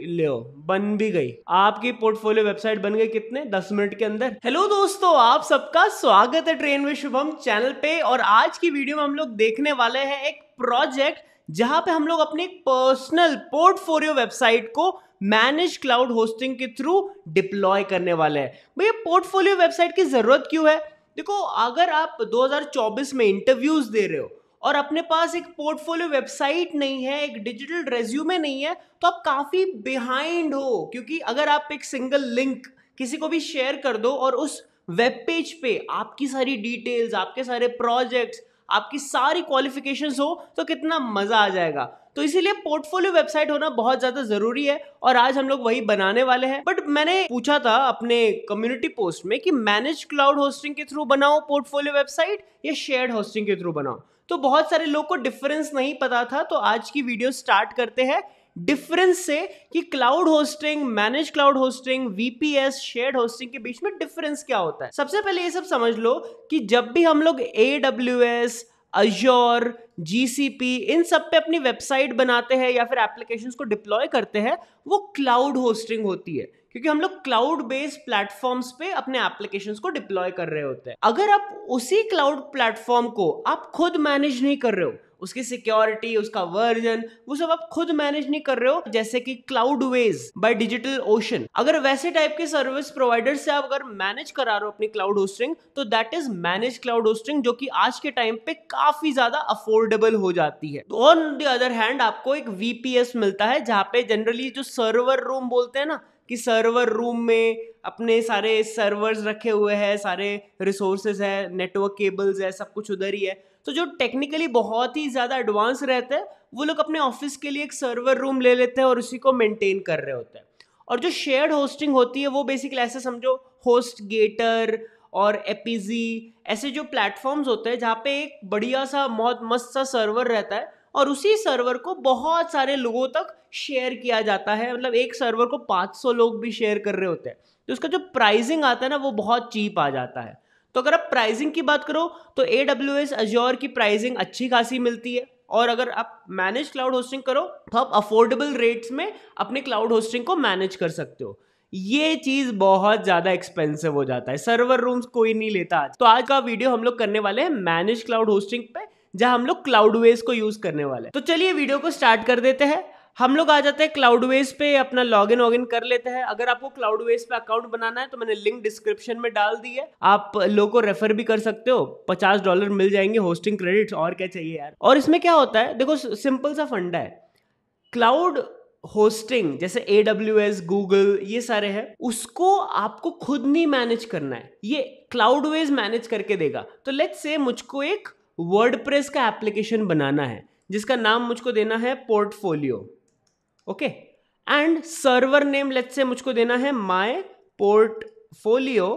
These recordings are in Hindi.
लियो बन भी गई आपकी पोर्टफोलियो वेबसाइट बन गई कितने दस मिनट के अंदर हेलो दोस्तों आप सबका स्वागत है ट्रेन में शुभम चैनल पे और आज की वीडियो में हम लोग देखने वाले हैं एक प्रोजेक्ट जहां पे हम लोग अपनी पर्सनल पोर्टफोलियो वेबसाइट को मैनेज क्लाउड होस्टिंग के थ्रू डिप्लॉय करने वाले हैं भैया पोर्टफोलियो वेबसाइट की जरूरत क्यों है देखो अगर आप 2024 में इंटरव्यूज दे रहे हो और अपने पास एक पोर्टफोलियो वेबसाइट नहीं है एक डिजिटल रेज्यूमे नहीं है तो आप काफ़ी बिहाइंड हो क्योंकि अगर आप एक सिंगल लिंक किसी को भी शेयर कर दो और उस वेब पेज पे आपकी सारी डिटेल्स आपके सारे प्रोजेक्ट्स आपकी सारी क्वालिफिकेशन हो तो कितना मज़ा आ जाएगा तो इसीलिए पोर्टफोलियो वेबसाइट होना बहुत ज़्यादा ज़रूरी है और आज हम लोग वही बनाने वाले हैं बट मैंने पूछा था अपने कम्युनिटी पोस्ट में कि मैनेज क्लाउड होस्टिंग के थ्रू बनाओ पोर्टफोलियो वेबसाइट या शेयर्ड होस्टिंग के थ्रू बनाओ तो बहुत सारे लोग को डिफरेंस नहीं पता था तो आज की वीडियो स्टार्ट करते हैं डिफरेंस से कि cloud hosting manage cloud hosting VPS share hosting के बीच में डिफरेंस क्या होता है सबसे पहले ये सब समझ लो कि जब भी हम लोग A W S Azure GCP इन सब पे अपनी वेबसाइट बनाते हैं या फिर एप्लीकेशंस को डिप्लॉय करते हैं वो क्लाउड होस्टिंग होती है क्योंकि हम लोग क्लाउड बेस्ड प्लेटफॉर्म्स पे अपने एप्लीकेशन को डिप्लॉय कर रहे होते हैं अगर आप उसी क्लाउड प्लेटफॉर्म को आप खुद मैनेज नहीं कर रहे हो उसकी सिक्योरिटी उसका वर्जन वो सब आप खुद मैनेज नहीं कर रहे हो जैसे कि Cloudways by Digital Ocean अगर वैसे टाइप के सर्विस प्रोवाइडर से आप अगर मैनेज करा रहे हो अपनी क्लाउड होस्टिंग तो that is manage cloud hosting जो कि आज के टाइम पे काफी ज्यादा अफोर्डेबल हो जाती है ऑन द अदर हैंड आपको एक वीपीएस मिलता है जहां पे जनरली जो सर्वर रूम बोलते हैं ना कि सर्वर रूम में अपने सारे सर्वर्स रखे हुए हैं सारे रिसोर्सेज है नेटवर्क केबल्स है सब कुछ उधर ही है तो जो टेक्निकली बहुत ही ज़्यादा एडवांस रहते हैं वो लोग अपने ऑफिस के लिए एक सर्वर रूम ले लेते हैं और उसी को मेंटेन कर रहे होते हैं और जो शेयर्ड होस्टिंग होती है वो बेसिकली ऐसे समझो होस्ट गेटर और एपीजी ऐसे जो प्लेटफॉर्म्स होते हैं जहाँ पे एक बढ़िया सा बहुत मस्त सा सर्वर रहता है और उसी सर्वर को बहुत सारे लोगों तक शेयर किया जाता है मतलब एक सर्वर को 500 लोग भी शेयर कर रहे होते हैं तो उसका जो प्राइजिंग आता है ना वो बहुत चीप आ जाता है तो अगर आप प्राइजिंग की बात करो तो ए डब्ल्यू एस अजोर की प्राइजिंग अच्छी खासी मिलती है और अगर आप मैनेज क्लाउड होस्टिंग करो तो आप अफोर्डेबल रेट्स में अपने क्लाउड होस्टिंग को मैनेज कर सकते हो ये चीज बहुत ज्यादा एक्सपेंसिव हो जाता है सर्वर रूम्स कोई नहीं लेता आज तो आज का वीडियो हम लोग करने वाले हैं मैनेज क्लाउड होस्टिंग पे जहां हम लोग क्लाउडवेज को यूज करने वाले तो चलिए वीडियो को स्टार्ट कर देते हैं हम लोग आ जाते हैं क्लाउडवेज पे अपना लॉग इन वॉग इन कर लेते हैं अगर आपको क्लाउडवेज पे अकाउंट बनाना है तो मैंने लिंक डिस्क्रिप्शन में डाल दी है आप लोगों को रेफर भी कर सकते हो पचास डॉलर मिल जाएंगे होस्टिंग क्रेडिट्स और क्या चाहिए यार और इसमें क्या होता है देखो सिंपल सा फंडा है क्लाउड होस्टिंग जैसे ए डब्ल्यू एस गूगल ये सारे हैं उसको आपको खुद नहीं मैनेज करना है ये क्लाउडवेज मैनेज करके देगा तो लेट से मुझको एक वर्डप्रेस का एप्लीकेशन बनाना है जिसका नाम मुझको देना है portfolio okay and server name let's say मुझको देना है माय पोर्टफोलियो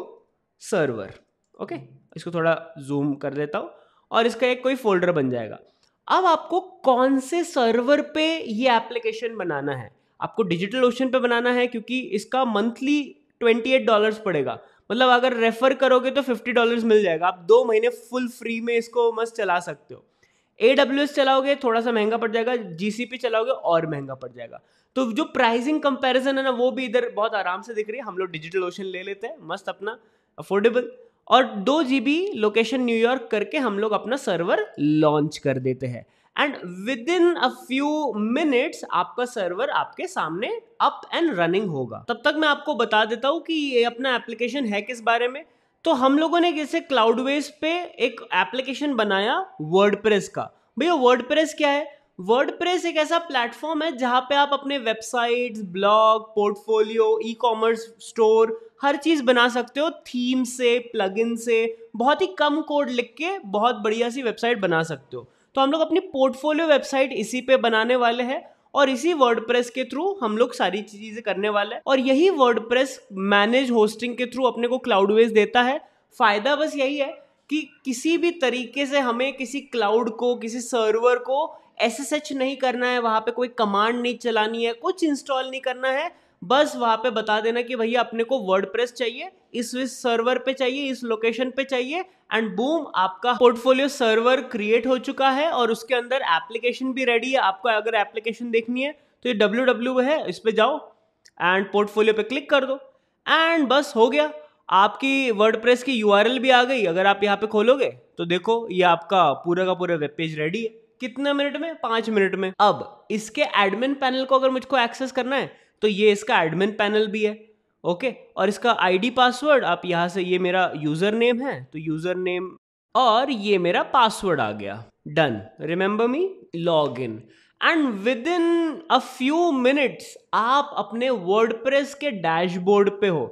सर्वर ओके इसको थोड़ा जूम कर देता हूं और इसका एक कोई फोल्डर बन जाएगा अब आपको कौन से सर्वर पे ये एप्लीकेशन बनाना है आपको डिजिटल ओशन पे बनाना है क्योंकि इसका मंथली ट्वेंटी एट डॉलर्स पड़ेगा मतलब अगर रेफर करोगे तो फिफ्टी डॉलर्स मिल जाएगा आप दो महीने फुल फ्री में इसको मस्त चला सकते हो ए डब्ल्यू एस चलाओगे थोड़ा सा महंगा पड़ जाएगा जी सी पी चलाओगे और महंगा पड़ जाएगा तो जो प्राइसिंग कंपेरिजन है ना वो भी इधर बहुत आराम से दिख रही है हम लोग डिजिटल ओशन ले लेते हैं मस्त अपना अफोर्डेबल और दो जी बी लोकेशन न्यूयॉर्क करके हम लोग अपना सर्वर लॉन्च कर देते हैं and within a few minutes आपका सर्वर आपके सामने अप एंड रनिंग होगा तब तक मैं आपको बता देता हूँ कि ये अपना एप्लीकेशन है किस बारे में तो हम लोगों ने जैसे क्लाउडवेज पे एक एप्लीकेशन बनाया प्रेस का भैया प्रेस क्या है प्रेस एक ऐसा प्लेटफॉर्म है जहाँ पे आप अपने websites blog portfolio e commerce store हर चीज़ बना सकते हो थीम से प्लगइन से बहुत ही कम कोड लिख के बहुत बढ़िया सी वेबसाइट बना सकते हो तो हम लोग अपनी पोर्टफोलियो वेबसाइट इसी पे बनाने वाले हैं और इसी वर्ड के थ्रू हम लोग सारी चीज़ें करने वाले हैं और यही वर्ड मैनेज होस्टिंग के थ्रू अपने को क्लाउडवेज देता है फ़ायदा बस यही है कि किसी भी तरीके से हमें किसी क्लाउड को किसी सर्वर को एस नहीं करना है वहाँ पे कोई कमांड नहीं चलानी है कुछ इंस्टॉल नहीं करना है बस वहाँ पे बता देना कि भैया अपने को प्रेस चाहिए इस इस सर्वर पे चाहिए इस लोकेशन पे चाहिए एंड बूम आपका पोर्टफोलियो सर्वर क्रिएट हो चुका है और उसके अंदर एप्लीकेशन भी रेडी है आपको अगर एप्लीकेशन देखनी है तो ये डब्ल्यू डब्ल्यू है इस पर जाओ एंड पोर्टफोलियो पे क्लिक कर दो एंड बस हो गया आपकी वर्ड की यू भी आ गई अगर आप यहाँ पे खोलोगे तो देखो ये आपका पूरा का पूरा वेब पेज रेडी है कितने मिनट में पाँच मिनट में अब इसके एडमिन पैनल को अगर मुझको एक्सेस करना है तो ये इसका एडमिन पैनल भी है ओके और इसका आईडी पासवर्ड आप यहाँ से ये मेरा यूज़र नेम है तो यूज़र नेम और ये मेरा पासवर्ड आ गया done remember me log in and within a few minutes आप अपने वर्ड के डैशबोर्ड पे हो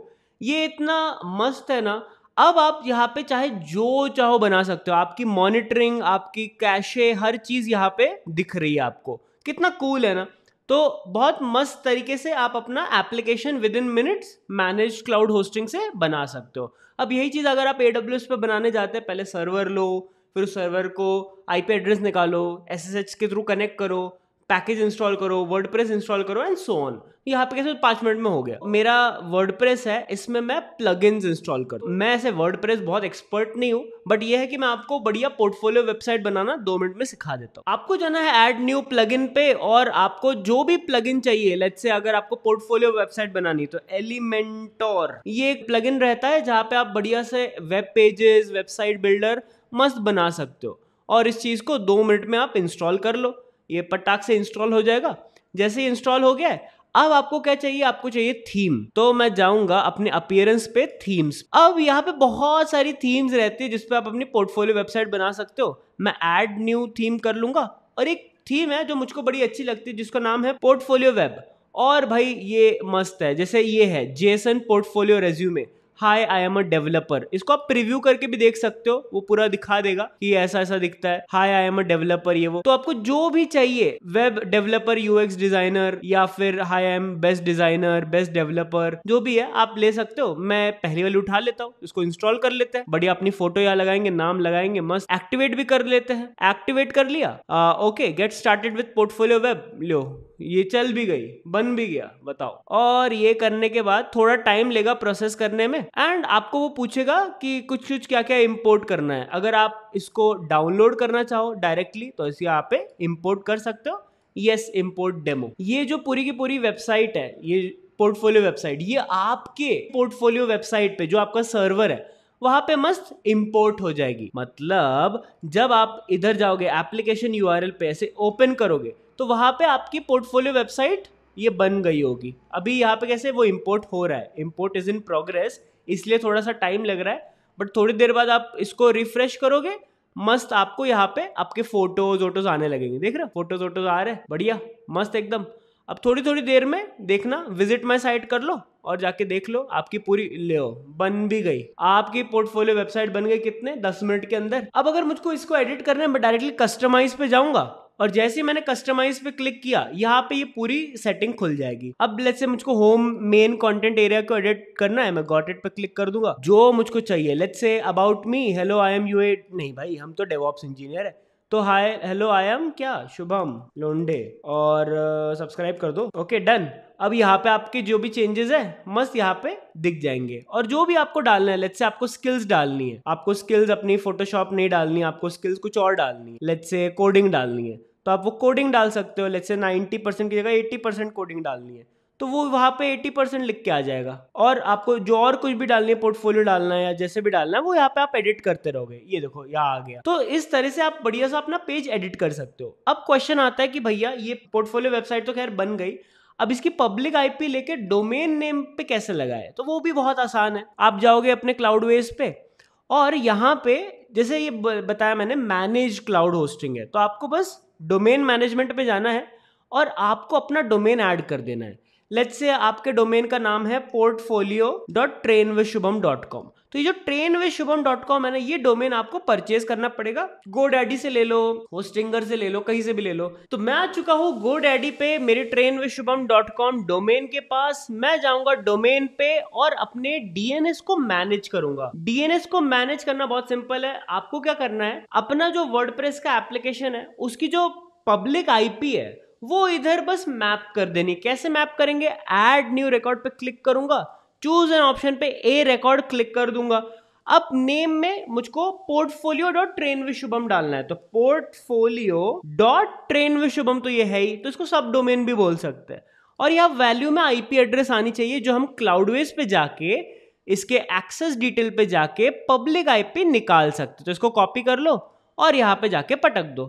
ये इतना मस्त है ना अब आप यहाँ पे चाहे जो चाहो बना सकते हो आपकी मॉनिटरिंग आपकी कैशे हर चीज़ यहाँ पे दिख रही है आपको कितना कूल है ना तो बहुत मस्त तरीके से आप अपना application within minutes manage cloud hosting से बना सकते हो अब यही चीज़ अगर आप ए डब्ल्यू एस पर बनाने जाते हैं पहले सर्वर लो फिर उस सर्वर को आई पी एड्रेस निकालो एस एस एच के थ्रू कनेक्ट करो पैकेज इंस्टॉल करो वर्ड इंस्टॉल करो एंड सो ऑन यहाँ पे कैसे पांच मिनट में हो गया मेरा वर्ड है इसमें मैं प्लग इंस्टॉल करूँ मैं ऐसे वर्ड बहुत एक्सपर्ट नहीं हूँ बट ये है कि मैं आपको बढ़िया पोर्टफोलियो वेबसाइट बनाना दो मिनट में सिखा देता हूँ आपको जाना है एड न्यू प्लग पे और आपको जो भी प्लग चाहिए लेट से अगर आपको पोर्टफोलियो वेबसाइट बनानी तो एलिमेंटोर ये एक प्लग रहता है जहाँ पे आप बढ़िया से वेब पेजेस वेबसाइट बिल्डर मस्त बना सकते हो और इस चीज़ को दो मिनट में आप इंस्टॉल कर लो ये पटाख से इंस्टॉल हो जाएगा जैसे ही इंस्टॉल हो गया है अब आपको क्या चाहिए आपको चाहिए थीम तो मैं जाऊंगा अपने अपियरेंस पे थीम्स अब यहाँ पे बहुत सारी थीम्स रहती है जिसपे आप अपनी पोर्टफोलियो वेबसाइट बना सकते हो मैं ऐड न्यू थीम कर लूंगा और एक थीम है जो मुझको बड़ी अच्छी लगती है जिसका नाम है पोर्टफोलियो वेब और भाई ये मस्त है जैसे ये है Jason portfolio resume hi I am a developer इसको आप प्रिव्यू करके भी देख सकते हो वो पूरा दिखा देगा कि ऐसा ऐसा दिखता है हाय आई एम अ डेवलपर ये वो तो आपको जो भी चाहिए वेब डेवलपर यूएक्स डिजाइनर या फिर hi I am best designer best developer जो भी है आप ले सकते हो मैं पहली वाली उठा लेता हूँ इसको इंस्टॉल कर लेते हैं बढ़िया अपनी फोटो यहाँ लगाएंगे नाम लगाएंगे मस्त एक्टिवेट भी कर लेते हैं एक्टिवेट कर लिया okay get started with portfolio web लो ये चल भी गई बन भी गया बताओ और ये करने के बाद थोड़ा टाइम लेगा प्रोसेस करने में एंड आपको वो पूछेगा कि कुछ कुछ क्या क्या इम्पोर्ट करना है अगर आप इसको डाउनलोड करना चाहो डायरेक्टली तो इसे आप इम्पोर्ट कर सकते हो यस इम्पोर्ट डेमो ये जो पूरी की पूरी वेबसाइट है ये पोर्टफोलियो वेबसाइट ये आपके पोर्टफोलियो वेबसाइट पे जो आपका सर्वर है वहां पे मस्त इंपोर्ट हो जाएगी मतलब जब आप इधर जाओगे एप्लीकेशन यूआरएल पे ऐसे ओपन करोगे तो वहाँ पे आपकी पोर्टफोलियो वेबसाइट ये बन गई होगी अभी यहाँ पे कैसे वो इम्पोर्ट हो रहा है इम्पोर्ट इज़ इन प्रोग्रेस इसलिए थोड़ा सा टाइम लग रहा है बट थोड़ी देर बाद आप इसको रिफ्रेश करोगे मस्त आपको यहाँ पे आपके फोटोज वोटोज आने लगेंगे देख रहे हो फोटोज वोटोज आ रहे हैं बढ़िया मस्त एकदम अब थोड़ी थोड़ी देर में देखना विजिट माई साइट कर लो और जाके देख लो आपकी पूरी ले बन भी गई आपकी पोर्टफोलियो वेबसाइट बन गई कितने दस मिनट के अंदर अब अगर मुझको इसको एडिट करना है मैं डायरेक्टली कस्टमाइज पे जाऊंगा और जैसे मैंने कस्टमाइज पे क्लिक किया यहाँ पे ये पूरी सेटिंग खुल जाएगी अब लेट्स से मुझको होम मेन कंटेंट एरिया को एडिट करना है मैं गॉट इट पे क्लिक कर दूंगा जो मुझको चाहिए let's say about me hello I am you नहीं भाई हम तो डेवॉप्स इंजीनियर है तो हाय हेलो आई एम क्या शुभम लोंडे और सब्सक्राइब uh, कर दो ओके डन अब यहाँ पे आपके जो भी चेंजेस है मस्त यहाँ पे दिख जाएंगे और जो भी आपको डालना है लेट्स से आपको स्किल्स डालनी है आपको स्किल्स अपनी फोटोशॉप नहीं डालनी है आपको स्किल्स कुछ और डालनी है लेट्स से कोडिंग डालनी है तो आप वो कोडिंग डाल सकते हो लेट्स से 90 परसेंट की जगह 80 परसेंट कोडिंग डालनी है तो वो वहाँ पे 80 परसेंट लिख के आ जाएगा और आपको जो और कुछ भी डालनी है पोर्टफोलियो डालना है या जैसे भी डालना है वो यहाँ पे आप एडिट करते रहोगे ये देखो यहाँ आ गया तो इस तरह से आप बढ़िया सा अपना पेज एडिट कर सकते हो अब क्वेश्चन आता है कि भैया ये पोर्टफोलियो वेबसाइट तो खैर बन गई अब इसकी पब्लिक आईपी लेके डोमेन नेम पे कैसे लगाए तो वो भी बहुत आसान है आप जाओगे अपने क्लाउड वेज पे और यहाँ पे जैसे ये बताया मैंने मैनेज क्लाउड होस्टिंग है तो आपको बस डोमेन मैनेजमेंट पे जाना है और आपको अपना डोमेन ऐड कर देना है लेट्स से आपके डोमेन का नाम है portfolio dot train with Shubham dot com तो ये जो train way Shubham dot com है ना ये डोमेन आपको परचेज करना पड़ेगा गो डैडी से ले लो होस्टिंगर से ले लो कहीं से भी ले लो तो मैं आ चुका हूँ गो डैडी पे मेरे train way Shubham dot com domain के पास मैं जाऊंगा डोमेन पे और अपने डीएनएस को मैनेज करूंगा डीएनएस को मैनेज करना बहुत सिंपल है आपको क्या करना है अपना जो वर्ड का एप्लीकेशन है उसकी जो पब्लिक आईपी है वो इधर बस मैप कर देनी कैसे मैप करेंगे एड न्यू रिकॉर्ड पे क्लिक करूंगा चूज एन ऑप्शन पे ए रिकॉर्ड क्लिक कर दूंगा अब नेम में मुझको portfolio dot train with Shubham डालना है तो portfolio dot train with Shubham तो ये है ही तो इसको सब डोमेन भी बोल सकते हैं और यहाँ वैल्यू में आईपी एड्रेस आनी चाहिए जो हम क्लाउडवेज पे जाके इसके एक्सेस डिटेल पे जाके पब्लिक आईपी निकाल सकते तो इसको कॉपी कर लो और यहाँ पे जाके पटक दो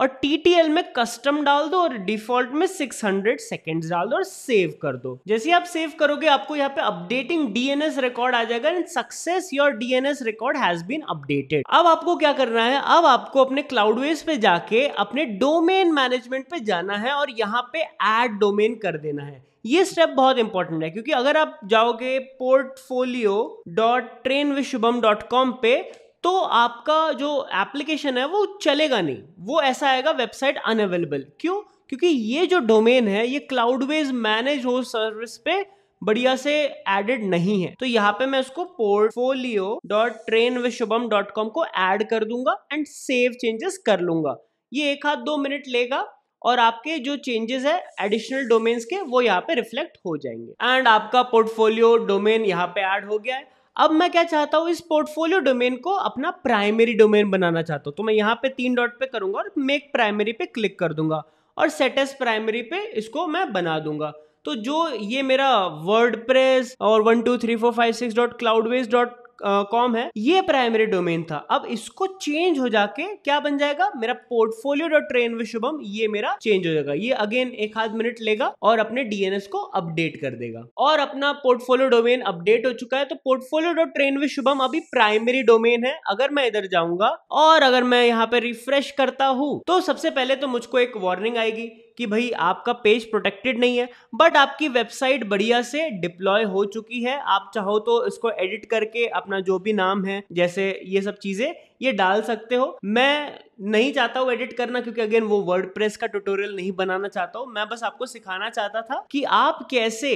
और टी में कस्टम डाल दो और डिफॉल्ट में 600 सेकेंड डाल दो और सेव कर दो जैसे आप सेव करोगे आपको यहाँ पे अपडेटिंग डीएनएस रिकॉर्ड आ जाएगा and success your DNS record has been updated अब आपको क्या करना है अब आपको अपने क्लाउडवेज पे जाके अपने डोमेन मैनेजमेंट पे जाना है और यहाँ पे एड डोमेन कर देना है ये स्टेप बहुत इंपॉर्टेंट है क्योंकि अगर आप जाओगे portfolio dot train with Shubham dot com पे तो आपका जो एप्लीकेशन है वो चलेगा नहीं वो ऐसा आएगा वेबसाइट अनअवेलेबल क्यों क्योंकि ये जो डोमेन है ये क्लाउडवेज मैनेज हो सर्विस पे बढ़िया से एडेड नहीं है तो यहाँ पे मैं उसको portfolio dot train with Shubham dot com को एड कर दूंगा एंड सेव चेंजेस कर लूंगा ये एक हाथ दो मिनट लेगा और आपके जो चेंजेस है एडिशनल डोमेन्स के वो यहाँ पे रिफ्लेक्ट हो जाएंगे एंड आपका पोर्टफोलियो डोमेन यहाँ पे ऐड हो गया है अब मैं क्या चाहता हूँ इस पोर्टफोलियो डोमेन को अपना प्राइमरी डोमेन बनाना चाहता हूँ तो मैं यहाँ पे तीन डॉट पे करूंगा और मेक प्राइमरी पे क्लिक कर दूंगा और सेटस प्राइमरी पे इसको मैं बना दूंगा तो जो ये मेरा वर्ड प्रेस और one two three four five six dot Cloudways dot com है ये प्राइमरी डोमेन था अब इसको चेंज हो जाके क्या बन जाएगा मेरा portfolio dot train with Shubham ये मेरा चेंज हो जाएगा ये अगेन एक आध मिनट लेगा और अपने डीएनएस को अपडेट कर देगा और अपना पोर्टफोलियो डोमेन अपडेट हो चुका है तो portfolio dot train with Shubham अभी प्राइमरी डोमेन है अगर मैं इधर जाऊंगा और अगर मैं यहाँ पे रिफ्रेश करता हूँ तो सबसे पहले तो मुझको एक वार्निंग आएगी कि भाई आपका पेज प्रोटेक्टेड नहीं है बट आपकी वेबसाइट बढ़िया से डिप्लॉय हो चुकी है आप चाहो तो इसको एडिट करके अपना जो भी नाम है जैसे ये सब चीज़ें ये डाल सकते हो मैं नहीं चाहता हूँ एडिट करना क्योंकि अगेन वो वर्ड का ट्यूटोरियल नहीं बनाना चाहता हूँ मैं बस आपको सिखाना चाहता था कि आप कैसे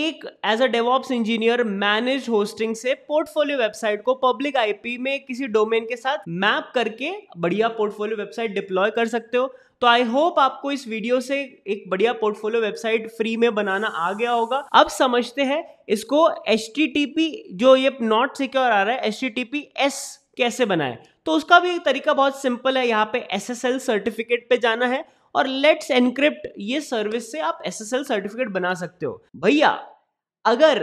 एक as a DevOps engineer manage hosting से पोर्टफोलियो वेबसाइट को पब्लिक आईपी में किसी डोमेन के साथ मैप करके बढ़िया पोर्टफोलियो वेबसाइट डिप्लॉय कर सकते हो तो आई होप आपको इस वीडियो से एक बढ़िया पोर्टफोलियो वेबसाइट फ्री में बनाना आ गया होगा अब समझते हैं इसको एच जो ये नॉट सिक्योर आ रहा है H T T P S कैसे बनाए तो उसका भी तरीका बहुत सिंपल है यहाँ पे एस एस एल सर्टिफिकेट पे जाना है और लेट्स एनक्रिप्ट ये सर्विस से आप एस एस एल सर्टिफिकेट बना सकते हो भैया अगर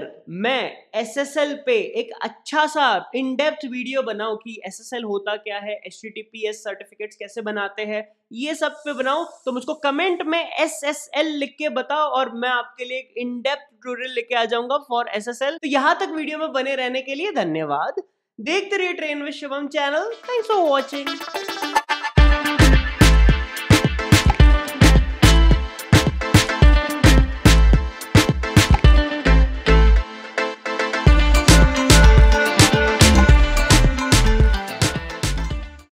मैं एस एस एल पे एक अच्छा सा इन डेप्थ वीडियो बनाऊं कि एस एस एल होता क्या है H T T P S certificate कैसे बनाते हैं ये सब पे बनाऊं तो मुझको कमेंट में एस एस एल लिख के बताओ और मैं आपके लिए एक इनडेप्थ ट्यूटोरियल लेके आ जाऊंगा फॉर एस एस एल तो यहां तक वीडियो में बने रहने के लिए धन्यवाद देखते रहिए ट्रेन विश्वम चैनल थैंक्स फॉर वॉचिंग